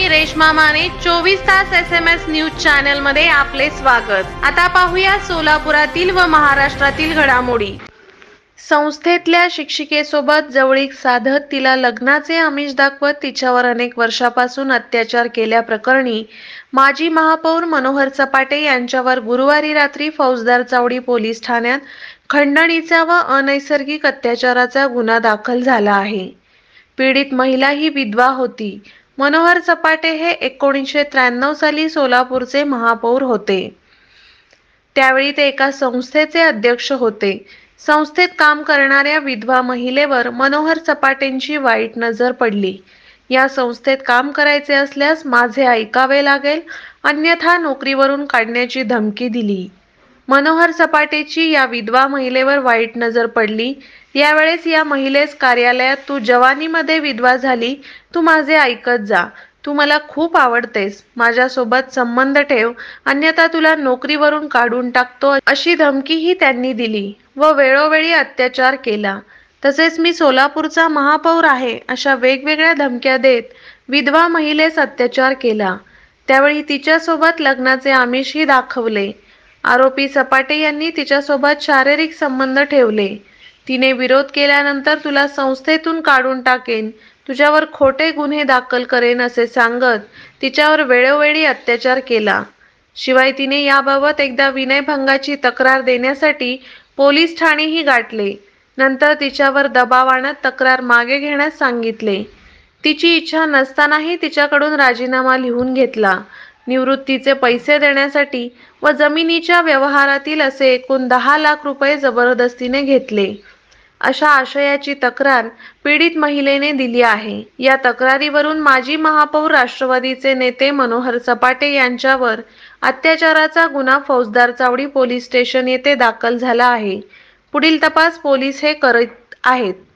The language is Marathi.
मी रेश्मा माने चोवीस तास S M S news channel मध्ये आपले स्वागत आता पाहूया सोलापुरातील व महाराष्ट्रातील घडामोडी संस्थेतल्या शिक्षिकेसोबत जवळीक साधत तिला लग्नाचे आमिष दाखवत तिच्यावर अनेक वर्षापासून अत्याचार केल्याप्रकरणी माजी महापौर मनोहर चपाटे यांच्यावर गुरुवारी रात्री फौजदार चावडी पोलीस ठाण्यात खंडणीचा व अनैसर्गिक अत्याचाराचा गुन्हा दाखल झाला आहे पीडित महिला ही विधवा होती मनोहर सपाटे हे एकोणीसशे त्र्याण्णव साली सोलापूरचे महापौर होते त्यावेळी ते एका संस्थेचे अध्यक्ष होते संस्थेत काम करणाऱ्या विधवा महिलेवर मनोहर चपाटेंची वाईट नजर पडली या संस्थेत काम करायचे असल्यास माझे ऐकावे लागेल अन्यथा नोकरीवरून काढण्याची धमकी दिली मनोहर सपाटेची या विधवा महिलेवर वाईट नजर पडली यावेळेस या महिलेस कार्यालयात तू जवानीमध्ये विधवा झाली तू माझे ऐकत जा तू मला खूप आवडतेस माझ्यासोबत संबंध ठेव अन्यथा तुला नोकरीवरून काढून टाकतो अशी धमकीही त्यांनी दिली व वेळोवेळी अत्याचार केला तसेच मी सोलापूरचा महापौर आहे अशा वेगवेगळ्या धमक्या देत विधवा महिलेस अत्याचार केला त्यावेळी तिच्यासोबत लग्नाचे आमिषही दाखवले आरोपी सपाटे यांनी तिच्यासोबत शारीरिक संबंध ठेवले तिने विरोध केल्यानंतर तुला संस्थेतून काढून टाकेन तुझ्यावर खोटे गुन्हे दाखल करेन असे सांगत तिच्यावर वेळोवेळी अत्याचार केला शिवाय तिने याबाबत एकदा विनयभंगाची तक्रार देण्यासाठी पोलीस ठाणेही गाठले नंतर तिच्यावर दबाव आणत तक्रार मागे घेण्यास सांगितले तिची इच्छा नसतानाही तिच्याकडून राजीनामा लिहून घेतला निवृत्तीचे पैसे देण्यासाठी व जमिनीच्या व्यवहारातील असे एकूण दहा लाख रुपये जबरदस्तीने घेतले अशा आशयाची तक्रार पीडित महिलेने दिली आहे या तक्रारीवरून माजी महापौर राष्ट्रवादीचे नेते मनोहर सपाटे यांच्यावर अत्याचाराचा गुन्हा फौजदार चावडी पोलीस स्टेशन येथे दाखल झाला आहे पुढील तपास पोलीस हे करत आहेत